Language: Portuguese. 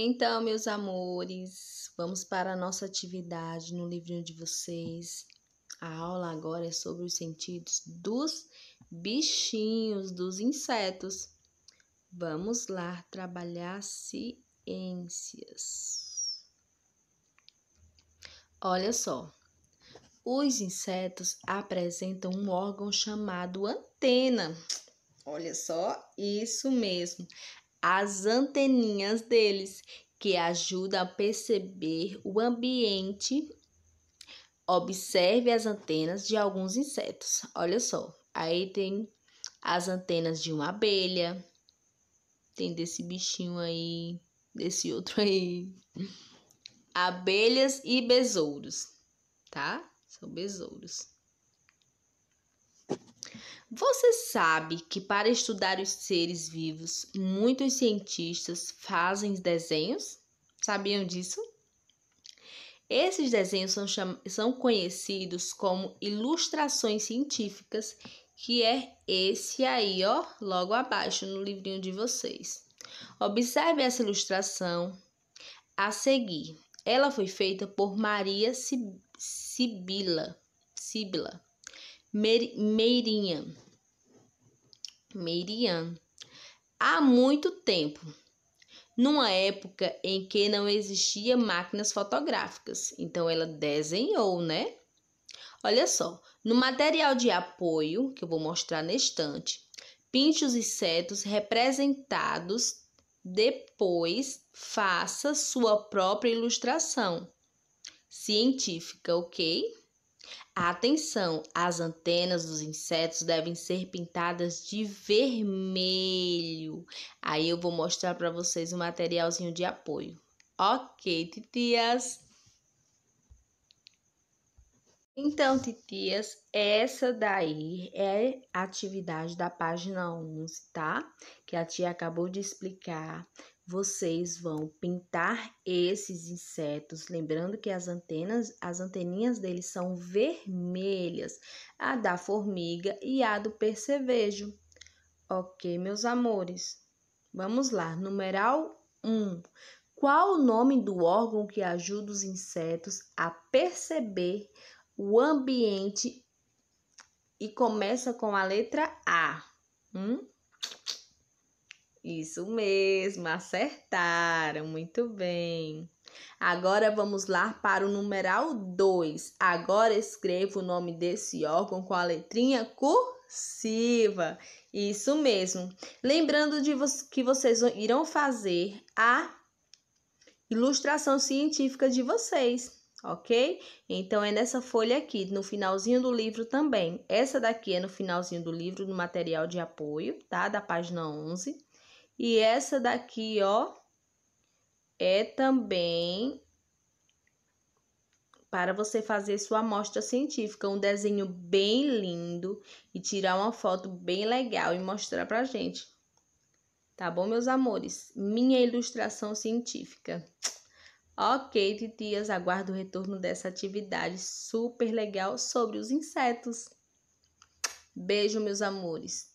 Então, meus amores, vamos para a nossa atividade no livrinho de vocês. A aula agora é sobre os sentidos dos bichinhos, dos insetos. Vamos lá trabalhar ciências. Olha só. Os insetos apresentam um órgão chamado antena. Olha só, isso mesmo as anteninhas deles, que ajudam a perceber o ambiente. Observe as antenas de alguns insetos. Olha só, aí tem as antenas de uma abelha, tem desse bichinho aí, desse outro aí. Abelhas e besouros, tá? São besouros. Você sabe que para estudar os seres vivos, muitos cientistas fazem desenhos? Sabiam disso? Esses desenhos são, são conhecidos como ilustrações científicas, que é esse aí, ó, logo abaixo no livrinho de vocês. Observe essa ilustração a seguir. Ela foi feita por Maria Sibila. Sibila Meirinha. Meirian. Há muito tempo, numa época em que não existia máquinas fotográficas. Então ela desenhou, né? Olha só, no material de apoio que eu vou mostrar na estante, pinte os insetos representados, depois faça sua própria ilustração científica, ok? Atenção, as antenas dos insetos devem ser pintadas de vermelho. Aí eu vou mostrar para vocês o um materialzinho de apoio. Ok, titias. Então, titias, essa daí é a atividade da página 11, tá? Que a tia acabou de explicar vocês vão pintar esses insetos, lembrando que as antenas, as anteninhas deles são vermelhas, a da formiga e a do percevejo. Ok, meus amores. Vamos lá, numeral 1. Qual o nome do órgão que ajuda os insetos a perceber o ambiente e começa com a letra A? Hum? Isso mesmo, acertaram, muito bem. Agora vamos lá para o numeral 2. Agora escreva o nome desse órgão com a letrinha cursiva. Isso mesmo. Lembrando de vo que vocês irão fazer a ilustração científica de vocês ok? Então é nessa folha aqui, no finalzinho do livro também. Essa daqui é no finalzinho do livro, no material de apoio, tá? Da página 11. E essa daqui, ó, é também para você fazer sua amostra científica, um desenho bem lindo e tirar uma foto bem legal e mostrar pra gente. Tá bom, meus amores? Minha ilustração científica. Ok, titias, aguardo o retorno dessa atividade super legal sobre os insetos. Beijo, meus amores.